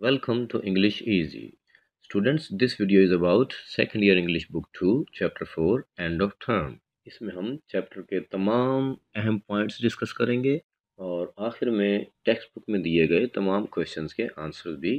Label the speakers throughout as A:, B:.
A: Welcome to English Easy. Students, this video is about second year English book 2, chapter 4, end of term. इसमें हम chapter के तमाम अहम points discuss करेंगे और आखिर में टेक्स्ट बुक में दिए गए तमाम क्वेश्चंस के आंसर्स भी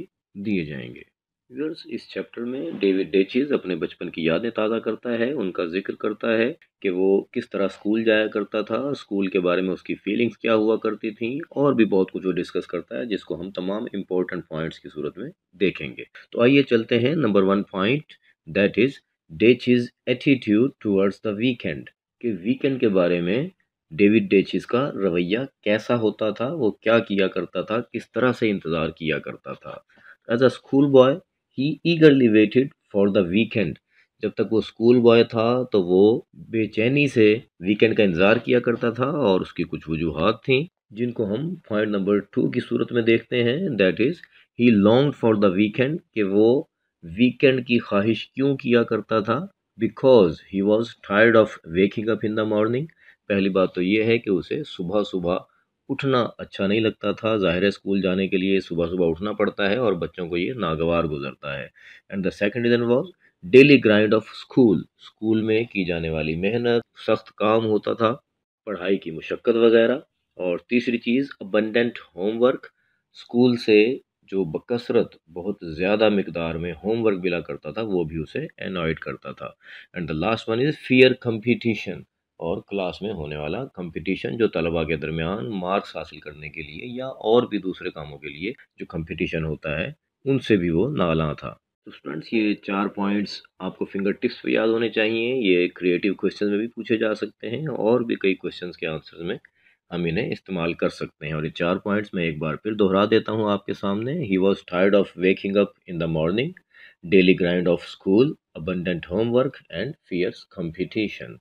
A: दिए जाएंगे व्यूअर्स इस चैप्टर में डेविड डेचिज अपने बचपन की यादें ताज़ा करता है उनका जिक्र करता है कि वो किस तरह स्कूल जाया करता था स्कूल के बारे में उसकी फीलिंग्स क्या हुआ करती थी और भी बहुत कुछ वो डिस्कस करता है जिसको हम तमाम इम्पोर्टेंट पॉइंट्स की सूरत में देखेंगे तो आइए चलते हैं number one point that is Dutch's attitude towards the weekend कि वीकेंड के बारे में डेविड डेचिस का रवैया कैसा होता था वो क्या किया करता था किस तरह से इंतज़ार किया करता था as a school boy he eagerly waited for the weekend जब तक वो स्कूल बॉय था तो वो बेचैनी से वीकेंड का इंतज़ार किया करता था और उसकी कुछ वजूहत थी जिनको हम पॉइंट नंबर टू की सूरत में देखते हैं that is he long for the weekend कि वो वीकेंड की ख्वाहिश क्यों किया करता था because he was tired of waking up in the morning पहली बात तो ये है कि उसे सुबह सुबह उठना अच्छा नहीं लगता था ज़ाहिर है स्कूल जाने के लिए सुबह सुबह उठना पड़ता है और बच्चों को ये नागवार गुजरता है and the second reason was daily grind of school school में की जाने वाली मेहनत सख्त काम होता था पढ़ाई की मुशक्क़त वगैरह और तीसरी चीज़ अबंडेंट होमवर्क स्कूल से जो बकसरत बहुत ज़्यादा मकदार में होमवर्क मिला करता था वो भी उसे एनॉयड करता था and the last one is fear competition और क्लास में होने वाला कंपटीशन जो तलबा के दरमियान मार्क्स हासिल करने के लिए या और भी दूसरे कामों के लिए जो कंपटीशन होता है उनसे भी वो नाला था तो स्टूडेंट्स ये चार पॉइंट्स आपको फिंगर टिप्स पर याद होने चाहिए ये क्रिएटिव क्वेश्चन में भी पूछे जा सकते हैं और भी कई क्वेश्चन के आंसर में हम इन्हें इस्तेमाल कर सकते हैं और ये चार पॉइंट्स मैं एक बार फिर दोहरा देता हूँ आपके सामने he was tired of waking up in the morning daily grind of school abundant homework and fierce competition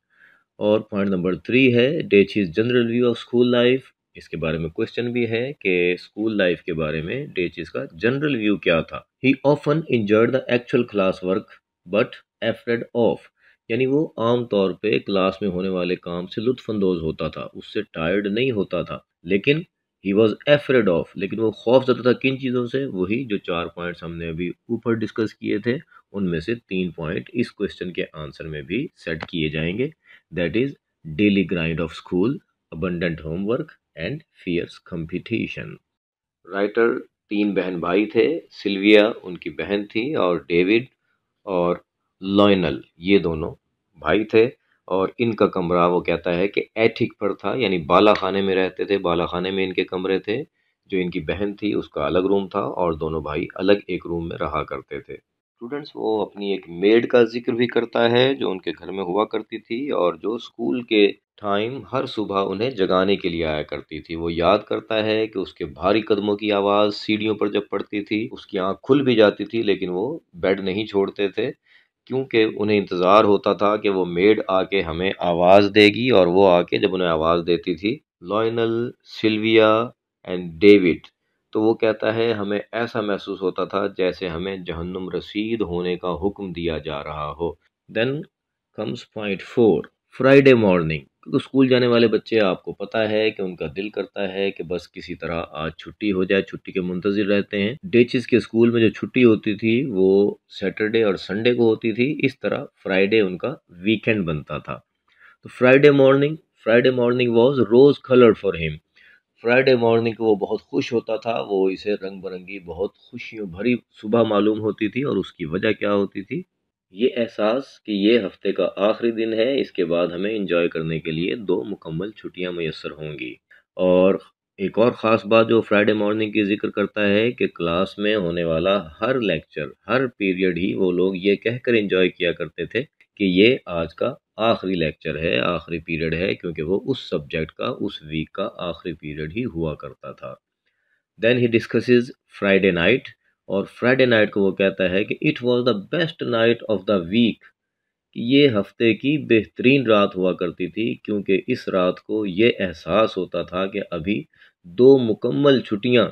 A: और पॉइंट नंबर थ्री है Dutch is general view of school life इसके बारे में क्वेश्चन भी है कि स्कूल लाइफ के बारे में डेचिस का जनरल व्यू क्या था he often endured the actual class work but afraid of यानी वो आम तौर पे क्लास में होने वाले काम से लुत्फानंदोज होता था उससे टायर्ड नहीं होता था लेकिन ही वॉज एफरेड ऑफ लेकिन वो खौफ जाता था किन चीज़ों से वही जो चार पॉइंट्स हमने अभी ऊपर डिस्कस किए थे उनमें से तीन पॉइंट इस क्वेश्चन के आंसर में भी सेट किए जाएंगे that is daily grind of school abundant homework and fierce competition writer तीन बहन भाई थे सिल्विया उनकी बहन थी और डेविड और loinal ये दोनों भाई थे और इनका कमरा वो कहता है कि एथिक पर था यानी बाला खाने में रहते थे बाला खाने में इनके कमरे थे जो इनकी बहन थी उसका अलग रूम था और दोनों भाई अलग एक रूम में रहा करते थे स्टूडेंट्स वो अपनी एक मेड का जिक्र भी करता है जो उनके घर में हुआ करती थी और जो स्कूल के टाइम हर सुबह उन्हें जगाने के लिए आया करती थी वो याद करता है कि उसके भारी कदमों की आवाज़ सीढ़ियों पर जब पड़ती थी उसकी आँख खुल भी जाती थी लेकिन वो बेड नहीं छोड़ते थे क्योंकि उन्हें इंतज़ार होता था कि वो मेड आके हमें आवाज़ देगी और वो आके जब उन्हें आवाज़ देती थी लॉयनल सिल्विया एंड डेविड तो वो कहता है हमें ऐसा महसूस होता था जैसे हमें जहन्नुम रसीद होने का हुक्म दिया जा रहा हो then comes point four Friday morning क्योंकि स्कूल जाने वाले बच्चे आपको पता है कि उनका दिल करता है कि बस किसी तरह आज छुट्टी हो जाए छुट्टी के मुंतजर रहते हैं डेचिस के स्कूल में जो छुट्टी होती थी वो सैटरडे और संडे को होती थी इस तरह फ्राइडे उनका वीकेंड बनता था तो Friday morning Friday morning was rose colour for him Friday morning को वो बहुत खुश होता था वो इसे रंग बिरंगी बहुत खुशियों भरी सुबह मालूम होती थी और उसकी वजह क्या होती थी ये एहसास कि ये हफ्ते का आखिरी दिन है इसके बाद हमें इंजॉय करने के लिए दो मुकम्मल छुट्टियां मैसर होंगी और एक और ख़ास बात जो फ्राइडे मॉर्निंग की जिक्र करता है कि क्लास में होने वाला हर लेक्चर हर पीरियड ही वो लोग ये कहकर इंजॉय किया करते थे कि ये आज का आखिरी लेक्चर है आखिरी पीरियड है क्योंकि वो उस सब्जेक्ट का उस वीक का आखिरी पीरियड ही हुआ करता था then he discuss Friday night और फ्राइडे नाइट को वो कहता है कि it was the best night of the week ये हफ्ते की बेहतरीन रात हुआ करती थी क्योंकि इस रात को ये एहसास होता था कि अभी दो मुकम्मल छुट्टियां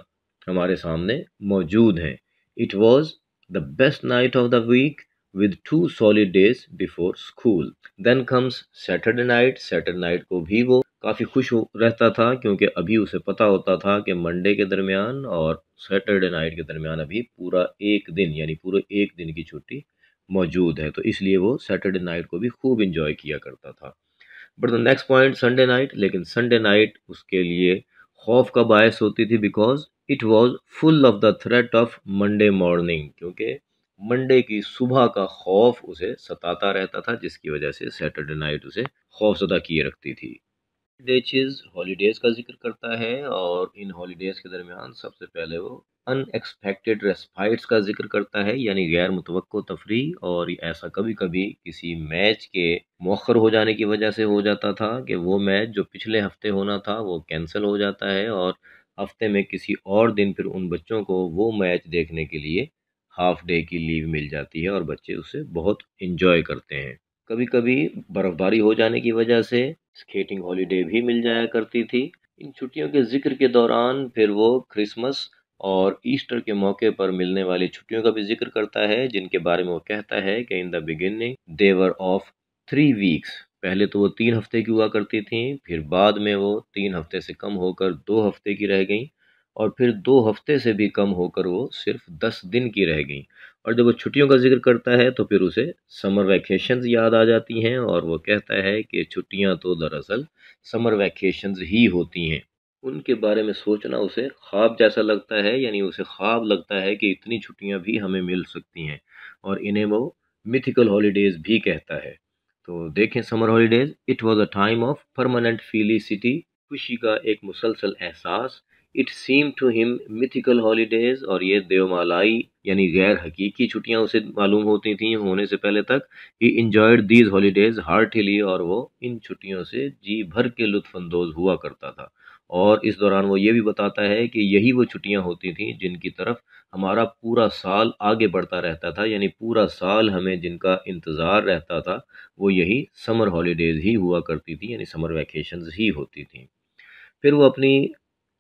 A: हमारे सामने मौजूद हैं it was the best night of the week with two solid days before school then comes Saturday night Saturday night को भी वो काफ़ी खुश हो रहता था क्योंकि अभी उसे पता होता था कि मंडे के दरमियान और सैटरडे नाइट के दरमियान अभी पूरा एक दिन यानी पूरे एक दिन की छुट्टी मौजूद है तो इसलिए वो सैटरडे नाइट को भी खूब इंजॉय किया करता था but the next point Sunday night लेकिन संडे नाइट उसके लिए खौफ का बायस होती थी because it was full of the threat of Monday morning क्योंकि मंडे की सुबह का खौफ उसे सताता रहता था जिसकी वजह से सैटरडे नाइट उसे खौफ सदा किए रखती थी डेचिज हॉलीडेज़ का जिक्र करता है और इन हॉलीडेज़ के दरमियान सबसे पहले वो अनएक्सपेक्टेड रेस्पाइट्स का जिक्र करता है यानी गैर मुतव तफरी और ऐसा कभी कभी किसी मैच के मौखर हो जाने की वजह से हो जाता था कि वो मैच जो पिछले हफ्ते होना था वो कैंसिल हो जाता है और हफ्ते में किसी और दिन फिर उन बच्चों को वो मैच देखने के लिए हाफ डे की लीव मिल जाती है और बच्चे उसे बहुत इन्जॉय करते हैं कभी कभी बर्फबारी हो जाने की वजह से स्केटिंग हॉलीडे भी मिल जाया करती थी इन छुट्टियों के जिक्र के दौरान फिर वो क्रिसमस और ईस्टर के मौके पर मिलने वाली छुट्टियों का भी जिक्र करता है जिनके बारे में वो कहता है कि इन द बिगिनिंग देवर ऑफ थ्री वीक्स पहले तो वो तीन हफ्ते की हुआ करती थी फिर बाद में वो तीन हफ्ते से कम होकर दो हफ्ते की रह गई और फिर दो हफ्ते से भी कम होकर वो सिर्फ दस दिन की रह गई और जब वो छुट्टियों का जिक्र करता है तो फिर उसे समर वैकेशंस याद आ जाती हैं और वो कहता है कि छुट्टियां तो दरअसल समर वैकेशंस ही होती हैं उनके बारे में सोचना उसे ख्वाब जैसा लगता है यानी उसे ख्वाब लगता है कि इतनी छुट्टियाँ भी हमें मिल सकती हैं और इन्हें वो मिथिकल हॉलीडेज़ भी कहता है तो देखें summer holidays it was a time of permanent felicity खुशी का एक मुसलसल एहसास it seem to him mythical holidays और ये देवमालाई यानी गैर हकीकी छुट्टियां उसे मालूम होती थीं होने से पहले तक he enjoyed these holidays heartily और वो इन छुट्टियों से जी भर के लुत्फानंदोज हुआ करता था और इस दौरान वो ये भी बताता है कि यही वो छुट्टियां होती थीं जिनकी तरफ हमारा पूरा साल आगे बढ़ता रहता था यानी पूरा साल हमें जिनका इंतज़ार रहता था वो यही समर हॉलीडेज़ ही हुआ करती थी यानी समर वैकेशन ही होती थी फिर वो अपनी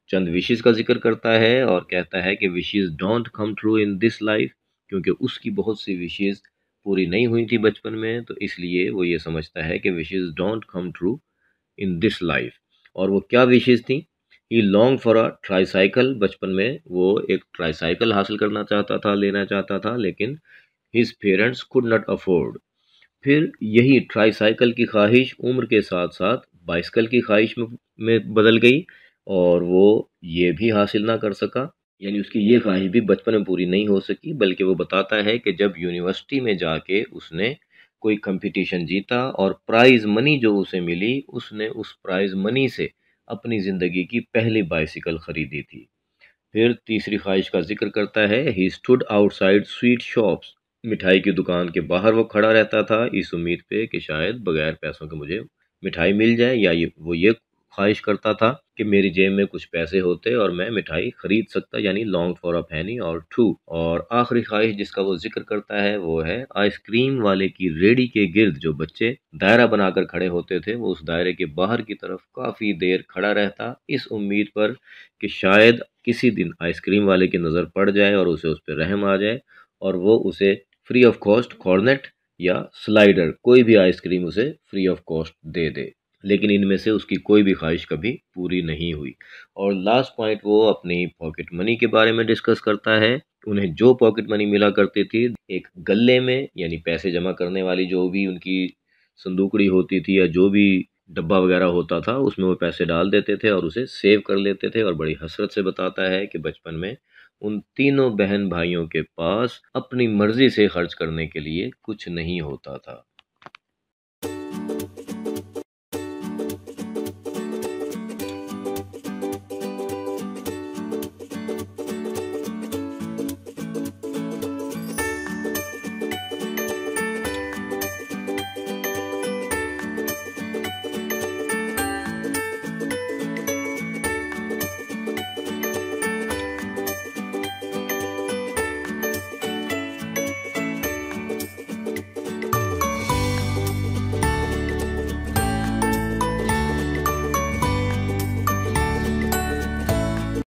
A: चंद विशेज़ का जिक्र करता है और कहता है कि wishes don't come through in this life क्योंकि उसकी बहुत सी विशेज़ पूरी नहीं हुई थी बचपन में तो इसलिए वो ये समझता है कि wishes don't come through in this life और वो क्या विशेज थी he long for a tricycle बचपन में वो एक ट्राईसाइकिल हासिल करना चाहता था लेना चाहता था लेकिन his parents could not afford फिर यही ट्राईसाइकिल की ख्वाहिश उम्र के साथ साथ बाइसकल की ख्वाहिश में, में बदल गई और वो ये भी हासिल ना कर सका यानी उसकी ये ख्वाहिश भी बचपन में पूरी नहीं हो सकी बल्कि वो बताता है कि जब यूनिवर्सिटी में जाके उसने कोई कंपटीशन जीता और प्राइज़ मनी जो उसे मिली उसने उस प्राइज़ मनी से अपनी ज़िंदगी की पहली बाइसिकल ख़रीदी थी फिर तीसरी ख्वाहिश का जिक्र करता है he stood outside sweet shops मिठाई की दुकान के बाहर वो खड़ा रहता था इस उम्मीद पे कि शायद बगैर पैसों के मुझे मिठाई मिल जाए या ये वो ये ख्वाहिश करता था कि मेरी जेब में कुछ पैसे होते और मैं मिठाई खरीद सकता यानी लॉन्ग फॉर अ फैनी और टू और आखिरी ख्वाहिश जिसका वो जिक्र करता है वो है आइसक्रीम वाले की रेडी के गिर्द जो बच्चे दायरा बनाकर खड़े होते थे वो उस दायरे के बाहर की तरफ काफी देर खड़ा रहता इस उम्मीद पर कि शायद किसी दिन आइसक्रीम वाले की नज़र पड़ जाए और उसे उस पर रहम आ जाए और वो उसे फ्री ऑफ कॉस्ट कॉर्नेट या स्लाइडर कोई भी आइसक्रीम उसे फ्री ऑफ कॉस्ट दे दे लेकिन इनमें से उसकी कोई भी ख्वाहिश कभी पूरी नहीं हुई और लास्ट पॉइंट वो अपनी पॉकेट मनी के बारे में डिस्कस करता है उन्हें जो पॉकेट मनी मिला करती थी एक गले में यानी पैसे जमा करने वाली जो भी उनकी संदूकड़ी होती थी या जो भी डब्बा वगैरह होता था उसमें वो पैसे डाल देते थे और उसे सेव कर लेते थे और बड़ी हसरत से बताता है कि बचपन में उन तीनों बहन भाइयों के पास अपनी मर्जी से खर्च करने के लिए कुछ नहीं होता था